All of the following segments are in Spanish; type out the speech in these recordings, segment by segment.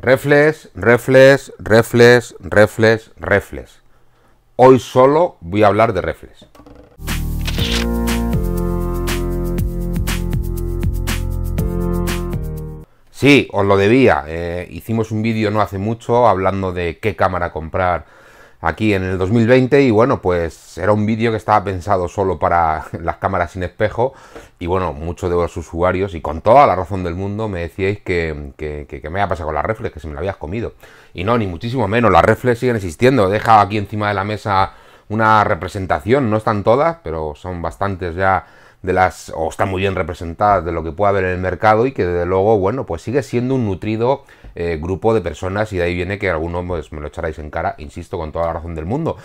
Reflex, reflex, reflex, reflex, reflex. Hoy solo voy a hablar de reflex. Sí, os lo debía. Eh, hicimos un vídeo no hace mucho hablando de qué cámara comprar aquí en el 2020 y bueno, pues era un vídeo que estaba pensado solo para las cámaras sin espejo y bueno, muchos de los usuarios y con toda la razón del mundo me decíais que, que, me había pasado con la reflex, que se me la habías comido. Y no, ni muchísimo menos, las reflex siguen existiendo, Deja aquí encima de la mesa una representación, no están todas, pero son bastantes ya de las o están muy bien representadas de lo que puede haber en el mercado y que desde luego, bueno, pues sigue siendo un nutrido eh, grupo de personas y de ahí viene que algunos pues, me lo echaráis en cara, insisto, con toda la razón del mundo.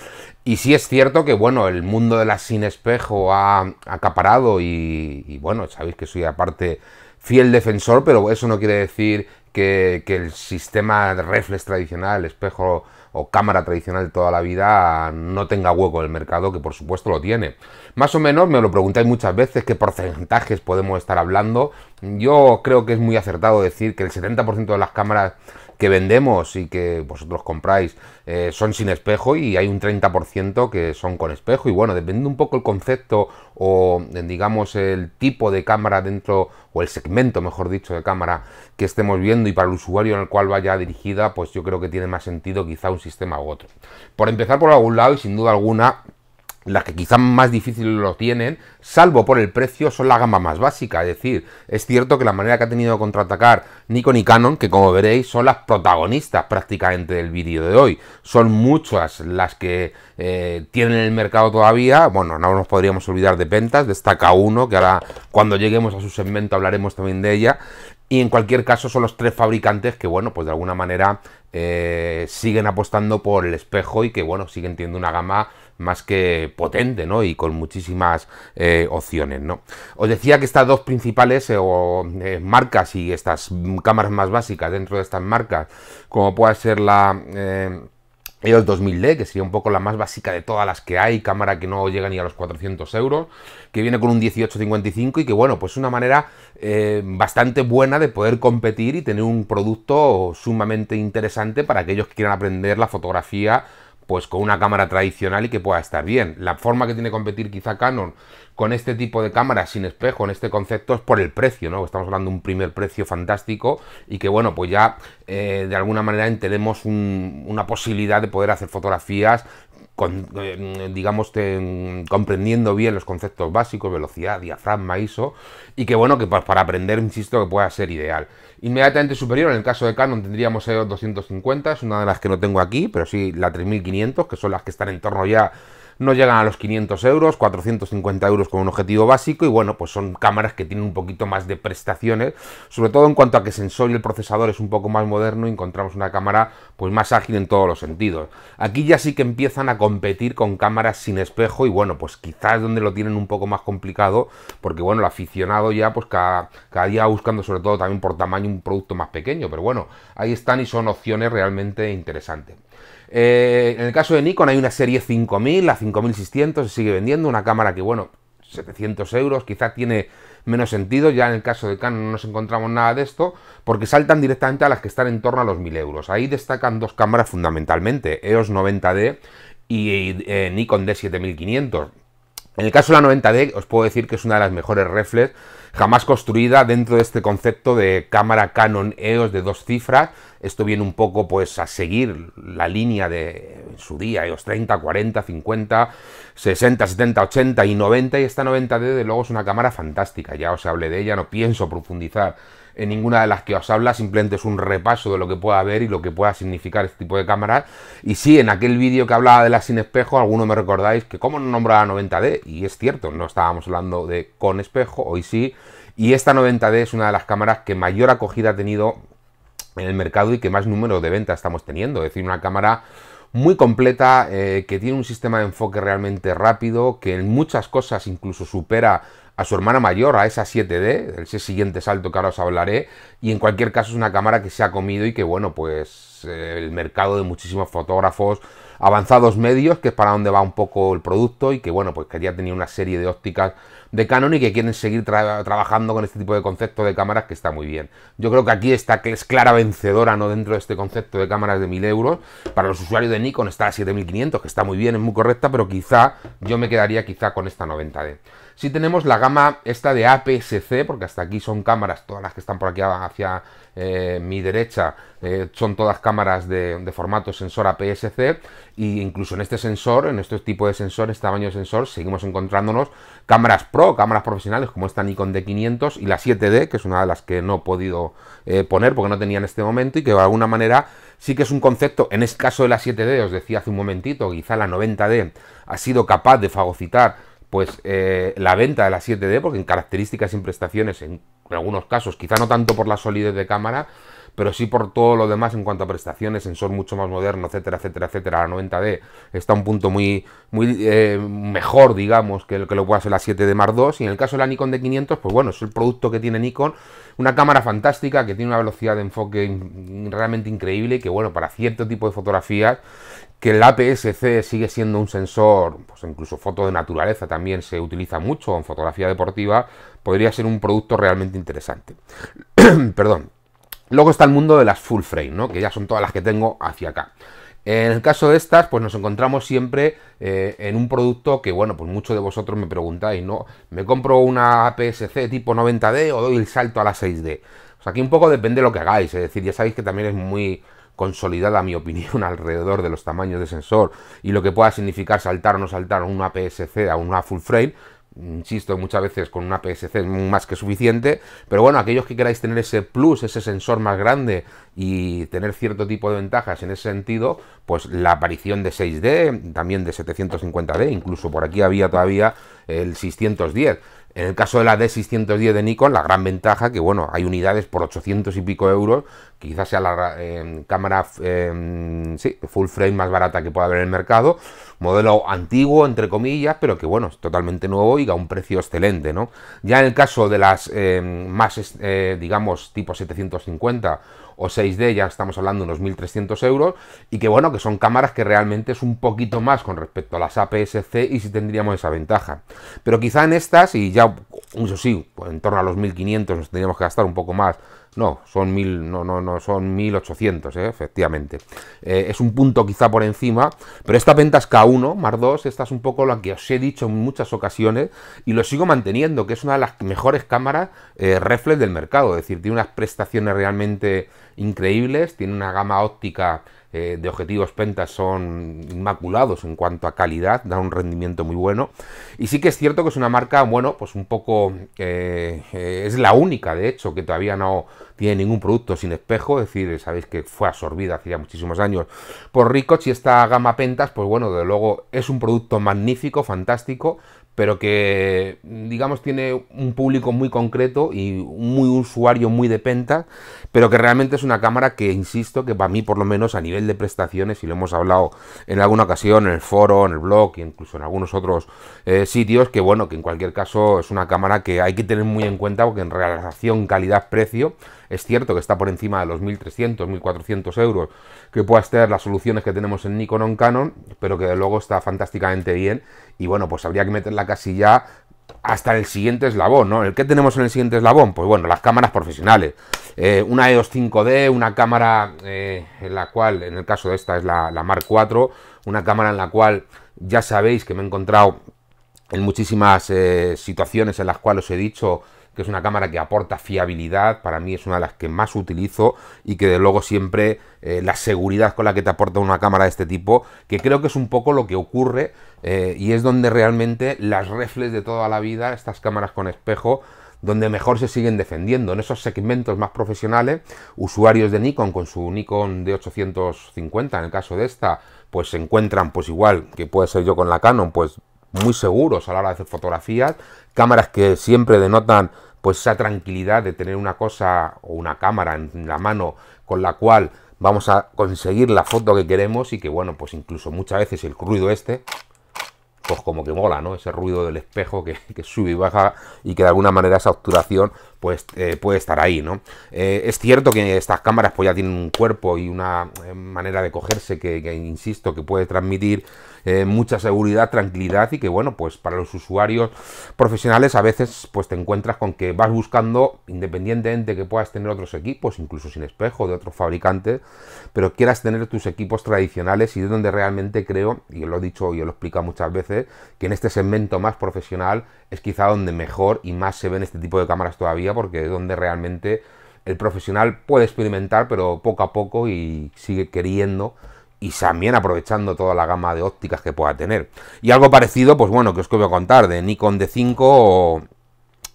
Y sí es cierto que, bueno, el mundo de la sin espejo ha acaparado y, bueno, sabéis que soy aparte fiel defensor, pero eso no quiere decir que, el sistema de reflex tradicional, espejo o cámara tradicional de toda la vida no tenga hueco en el mercado, que por supuesto lo tiene. Más o menos me lo preguntáis muchas veces qué porcentajes podemos estar hablando. Yo creo que es muy acertado decir que el 70% de las cámaras que vendemos y que vosotros compráis eh, son sin espejo y hay un 30% que son con espejo. Y bueno, depende un poco el concepto o digamos el tipo de cámara dentro o el segmento, mejor dicho, de cámara que estemos viendo y para el usuario en el cual vaya dirigida, pues yo creo que tiene más sentido quizá un sistema u otro. Por empezar por algún lado y sin duda alguna las que quizás más difícil lo tienen, salvo por el precio, son la gama más básica. Es decir, es cierto que la manera que ha tenido de contraatacar Nikon y Canon, que como veréis son las protagonistas prácticamente del vídeo de hoy, son muchas las que eh, tienen el mercado todavía. Bueno, no nos podríamos olvidar de Pentas, destaca uno, que ahora cuando lleguemos a su segmento hablaremos también de ella. Y en cualquier caso son los tres fabricantes que, bueno, pues de alguna manera eh, siguen apostando por el espejo y que, bueno, siguen teniendo una gama más que potente, Y con muchísimas eh, opciones, ¿no? Os decía que estas dos principales eh, eh, marcas y estas cámaras más básicas dentro de estas marcas, como puede ser la... EOS e 2000D, que sería un poco la más básica de todas las que hay, cámara que no llega ni a los 400 euros, que viene con un 1855 y que bueno, pues una manera bastante buena de poder competir y tener un producto sumamente interesante para aquellos que quieran aprender la fotografía pues con una cámara tradicional y que pueda estar bien. La forma que tiene competir quizá Canon con este tipo de cámaras sin espejo en este concepto es por el precio, ¿no? Estamos hablando de un primer precio fantástico y que bueno, pues ya eh, de alguna manera tenemos una posibilidad de poder hacer fotografías eh, digamos, comprendiendo bien los conceptos básicos, velocidad, diafragma, ISO, y que bueno, que para, para aprender, insisto, que pueda ser ideal. Inmediatamente superior, en el caso de Canon tendríamos EOS 250, es una de las que no tengo aquí, pero sí la 3500, que son las que están en torno ya no llegan a los 500 euros, 450 euros con un objetivo básico y bueno, pues son cámaras que tienen un poquito más de prestaciones, sobre todo en cuanto a que el sensor y el procesador es un poco más moderno encontramos una cámara pues más ágil en todos los sentidos. Aquí ya sí que empiezan a competir con cámaras sin espejo y bueno, pues quizás donde lo tienen un poco más complicado porque bueno, el aficionado ya pues cada día buscando sobre todo también por tamaño un producto más pequeño, pero bueno, ahí están y son opciones realmente interesantes. Eh, en el caso de Nikon hay una serie 5000, la 5600 se sigue vendiendo, una cámara que, bueno, 700 euros, quizá tiene menos sentido, ya en el caso de Canon no nos encontramos nada de esto, porque saltan directamente a las que están en torno a los 1000 euros. Ahí destacan dos cámaras fundamentalmente, EOS 90D y eh, Nikon D7500. En el caso de la 90D os puedo decir que es una de las mejores reflex jamás construida dentro de este concepto de cámara Canon EOS de dos cifras. Esto viene un poco pues a seguir la línea de su día EOS 30, 40, 50, 60, 70, 80 y 90 y esta 90D de luego es una cámara fantástica, ya os hablé de ella, no pienso profundizar en ninguna de las que os habla, simplemente es un repaso de lo que pueda haber y lo que pueda significar este tipo de cámaras. Y sí, en aquel vídeo que hablaba de las sin espejo, alguno me recordáis que como no nombraba 90D, y es cierto, no estábamos hablando de con espejo, hoy sí, y esta 90D es una de las cámaras que mayor acogida ha tenido en el mercado y que más número de ventas estamos teniendo, es decir, una cámara muy completa, eh, que tiene un sistema de enfoque realmente rápido, que en muchas cosas incluso supera a su hermana mayor, a esa 7D, ese siguiente salto que ahora os hablaré, y en cualquier caso es una cámara que se ha comido y que, bueno, pues eh, el mercado de muchísimos fotógrafos avanzados medios, que es para donde va un poco el producto, y que, bueno, pues quería tener una serie de ópticas de Canon y que quieren seguir trabajando con este tipo de concepto de cámaras que está muy bien. Yo creo que aquí está que es clara vencedora no dentro de este concepto de cámaras de 1000 euros. Para los usuarios de Nikon está a 7500, que está muy bien, es muy correcta, pero quizá yo me quedaría quizá con esta 90D. Si tenemos la gama esta de APS-C, porque hasta aquí son cámaras, todas las que están por aquí hacia eh, mi derecha, eh, son todas cámaras de, formato sensor APS-C, e incluso en este sensor, en este tipo de sensor, este tamaño de sensor, seguimos encontrándonos cámaras pro cámaras profesionales como esta Nikon D500 y la 7D, que es una de las que no he podido eh, poner porque no tenía en este momento y que de alguna manera sí que es un concepto, en este caso de la 7D, os decía hace un momentito, quizá la 90D ha sido capaz de fagocitar pues eh, la venta de la 7D, porque en características y prestaciones, en algunos casos, quizá no tanto por la solidez de cámara, pero sí por todo lo demás en cuanto a prestaciones, sensor mucho más moderno, etcétera, etcétera, etcétera. La 90D está a un punto muy, muy eh, mejor, digamos, que lo que lo puede ser la 7D Mark II. Y en el caso de la Nikon D500, pues bueno, es el producto que tiene Nikon, una cámara fantástica que tiene una velocidad de enfoque realmente increíble y que bueno, para cierto tipo de fotografías que el APS-C sigue siendo un sensor, pues incluso foto de naturaleza también se utiliza mucho en fotografía deportiva, podría ser un producto realmente interesante. Perdón. Luego está el mundo de las full frame, que ya son todas las que tengo hacia acá. En el caso de estas, pues nos encontramos siempre eh, en un producto que, bueno, pues muchos de vosotros me preguntáis, ¿no? ¿Me compro una APS-C tipo 90D o doy el salto a la 6D? Pues aquí un poco depende lo que hagáis, es decir, ya sabéis que también es muy consolidada mi opinión alrededor de los tamaños de sensor y lo que pueda significar saltar o no saltar una APS-C a una full frame, insisto, muchas veces con una PSC más que suficiente, pero bueno, aquellos que queráis tener ese plus, ese sensor más grande y tener cierto tipo de ventajas en ese sentido, pues la aparición de 6D, también de 750D, incluso por aquí había todavía el 610. En el caso de la D610 de Nikon, la gran ventaja que, bueno, hay unidades por 800 y pico euros quizás sea la eh, cámara eh, full frame más barata que pueda haber en el mercado. Modelo antiguo, entre comillas, pero que bueno, es totalmente nuevo y a un precio excelente, ¿no? Ya en el caso de las eh, más, digamos, tipo 750 o 6D, ya estamos hablando de unos 1.300 euros, y que bueno, que son cámaras que realmente es un poquito más con respecto a las APS-C y si tendríamos esa ventaja. Pero quizá en estas, y ya, eso sí, en torno a los 1.500 nos tendríamos que gastar un poco más no, son mil, no, no, no, son 1800, ¿eh? efectivamente. Eh, es un punto quizá por encima, pero esta venta es K1, más 2, esta es un poco la que os he dicho en muchas ocasiones y lo sigo manteniendo, que es una de las mejores cámaras eh, reflex del mercado, es decir, tiene unas prestaciones realmente increíbles, tiene una gama óptica eh, de objetivos pentas son inmaculados en cuanto a calidad, dan un rendimiento muy bueno. Y sí que es cierto que es una marca, bueno, pues un poco... Eh, eh, es la única, de hecho, que todavía no tiene ningún producto sin espejo, es decir, sabéis que fue absorbida hace ya muchísimos años por Ricoch y esta gama Pentas, pues bueno, de luego es un producto magnífico, fantástico, pero que digamos tiene un público muy concreto y muy usuario muy de penta, pero que realmente es una cámara que insisto que para mí por lo menos a nivel de prestaciones y lo hemos hablado en alguna ocasión en el foro, en el blog, e incluso en algunos otros eh, sitios que bueno que en cualquier caso es una cámara que hay que tener muy en cuenta porque en relación calidad-precio es cierto que está por encima de los 1.300, 1.400 euros que puedas tener las soluciones que tenemos en Nikon Canon, pero que de luego está fantásticamente bien. Y bueno, pues habría que meter la casilla hasta el siguiente eslabón, ¿no? ¿El que tenemos en el siguiente eslabón? Pues bueno, las cámaras profesionales. Eh, una EOS 5D, una cámara eh, en la cual, en el caso de esta es la, Mark IV, una cámara en la cual ya sabéis que me he encontrado en muchísimas eh, situaciones en las cuales os he dicho que es una cámara que aporta fiabilidad, para mí es una de las que más utilizo y que de luego siempre eh, la seguridad con la que te aporta una cámara de este tipo, que creo que es un poco lo que ocurre eh, y es donde realmente las reflex de toda la vida, estas cámaras con espejo, donde mejor se siguen defendiendo. En esos segmentos más profesionales, usuarios de Nikon con su Nikon D850, en el caso de esta, pues se encuentran, pues igual que puede ser yo con la Canon, pues muy seguros a la hora de hacer fotografías, cámaras que siempre denotan pues esa tranquilidad de tener una cosa o una cámara en la mano con la cual vamos a conseguir la foto que queremos y que bueno, pues incluso muchas veces el ruido este, pues como que mola, ¿no? Ese ruido del espejo que, que sube y baja y que de alguna manera esa obturación pues eh, puede estar ahí, ¿no? Eh, es cierto que estas cámaras pues ya tienen un cuerpo y una eh, manera de cogerse que, insisto, que puede transmitir mucha seguridad, tranquilidad y que bueno, pues para los usuarios profesionales a veces pues te encuentras con que vas buscando, independientemente que puedas tener otros equipos, incluso sin espejo, de otros fabricantes, pero quieras tener tus equipos tradicionales y de donde realmente creo, y lo he dicho y lo explica muchas veces, que en este segmento más profesional es quizá donde mejor y más se ven este tipo de cámaras todavía porque es donde realmente el profesional puede experimentar, pero poco a poco y sigue queriendo y también aprovechando toda la gama de ópticas que pueda tener. Y algo parecido, pues bueno, que os voy a contar de Nikon D5 o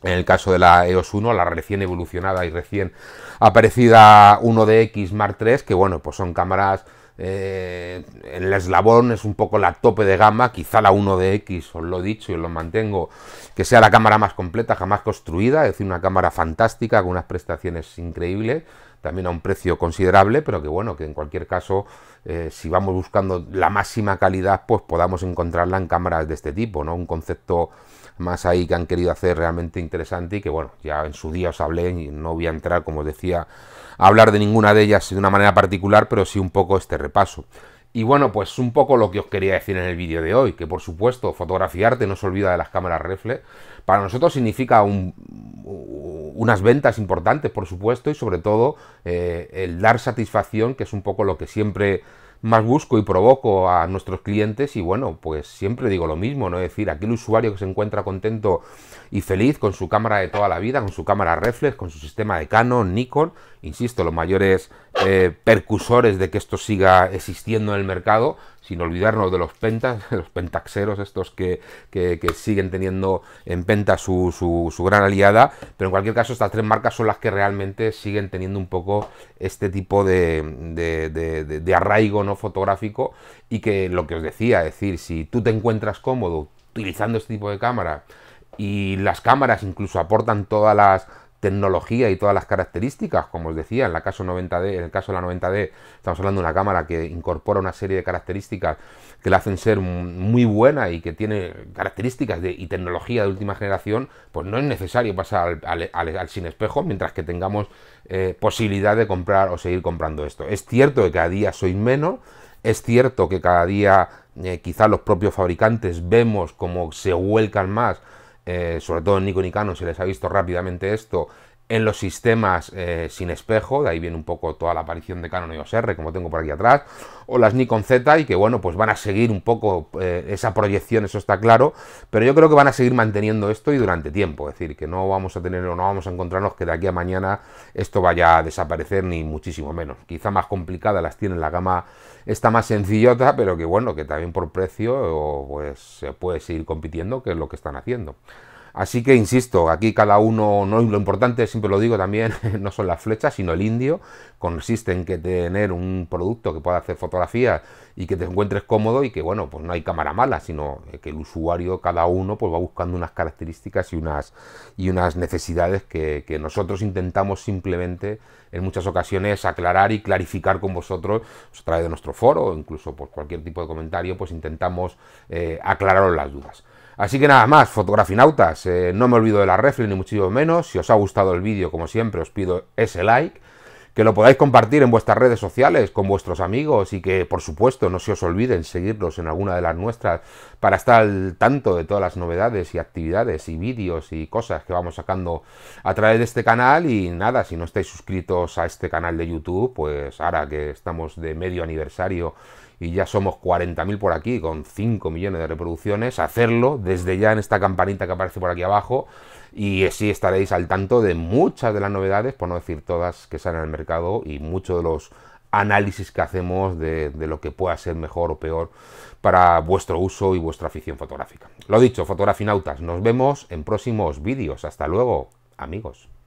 en el caso de la EOS 1, la recién evolucionada y recién aparecida 1DX Mark III, que bueno, pues son cámaras eh, el eslabón es un poco la tope de gama, quizá la 1 X os lo he dicho y os lo mantengo, que sea la cámara más completa jamás construida, es decir, una cámara fantástica con unas prestaciones increíbles, también a un precio considerable, pero que bueno, que en cualquier caso, eh, si vamos buscando la máxima calidad, pues podamos encontrarla en cámaras de este tipo, ¿no? Un concepto más ahí que han querido hacer realmente interesante y que bueno, ya en su día os hablé y no voy a entrar, como os decía, a hablar de ninguna de ellas de una manera particular, pero sí un poco este repaso. Y bueno, pues un poco lo que os quería decir en el vídeo de hoy, que por supuesto fotografiarte no se olvida de las cámaras reflex. Para nosotros significa unas ventas importantes, por supuesto, y sobre todo eh, el dar satisfacción, que es un poco lo que siempre más busco y provoco a nuestros clientes y bueno, pues siempre digo lo mismo, ¿no? Es decir, aquel usuario que se encuentra contento y feliz con su cámara de toda la vida, con su cámara reflex, con su sistema de Canon, Nikon, insisto, los mayores percursores eh, percusores de que esto siga existiendo en el mercado sin olvidarnos de los pentas, los pentaxeros, estos que, siguen teniendo en penta su, gran aliada, pero en cualquier caso estas tres marcas son las que realmente siguen teniendo un poco este tipo de, arraigo no fotográfico y que lo que os decía, es decir, si tú te encuentras cómodo utilizando este tipo de cámara y las cámaras incluso aportan todas las tecnología y todas las características, como os decía, en, la caso 90D, en el caso de la 90D estamos hablando de una cámara que incorpora una serie de características que la hacen ser muy buena y que tiene características y tecnología de última generación, pues no es necesario pasar al, sin espejo mientras que tengamos eh, posibilidad de comprar o seguir comprando esto. Es cierto que cada día soy menos, es cierto que cada día eh, quizás los propios fabricantes vemos cómo se vuelcan más eh, sobre todo en Nico Nicano se les ha visto rápidamente esto en los sistemas eh, sin espejo, de ahí viene un poco toda la aparición de Canon EOS R, como tengo por aquí atrás, o las Nikon Z, y que bueno, pues van a seguir un poco eh, esa proyección, eso está claro, pero yo creo que van a seguir manteniendo esto y durante tiempo, es decir, que no vamos a tener o no vamos a encontrarnos que de aquí a mañana esto vaya a desaparecer, ni muchísimo menos. Quizá más complicada las tiene la gama, está más sencillota, pero que bueno, que también por precio pues se puede seguir compitiendo, que es lo que están haciendo. Así que insisto, aquí cada uno, no lo importante, siempre lo digo también, no son las flechas, sino el indio. Consiste en que tener un producto que pueda hacer fotografías y que te encuentres cómodo y que, bueno, pues no hay cámara mala, sino que el usuario, cada uno, pues va buscando unas características y unas, y unas necesidades que, nosotros intentamos simplemente en muchas ocasiones aclarar y clarificar con vosotros a través de nuestro foro, o incluso por cualquier tipo de comentario, pues intentamos eh, aclararos las dudas. Así que nada más, fotografinautas, eh, no me olvido de la refle ni muchísimo menos. Si os ha gustado el vídeo, como siempre, os pido ese like, que lo podáis compartir en vuestras redes sociales con vuestros amigos y que, por supuesto, no se os olviden seguirnos en alguna de las nuestras para estar al tanto de todas las novedades y actividades y vídeos y cosas que vamos sacando a través de este canal. Y nada, si no estáis suscritos a este canal de YouTube, pues ahora que estamos de medio aniversario y ya somos 40.000 por aquí con 5 millones de reproducciones, hacerlo desde ya en esta campanita que aparece por aquí abajo y así estaréis al tanto de muchas de las novedades, por no decir todas, que salen al mercado y muchos de los análisis que hacemos de, de, lo que pueda ser mejor o peor para vuestro uso y vuestra afición fotográfica. Lo dicho, fotografinautas, nos vemos en próximos vídeos. Hasta luego, amigos.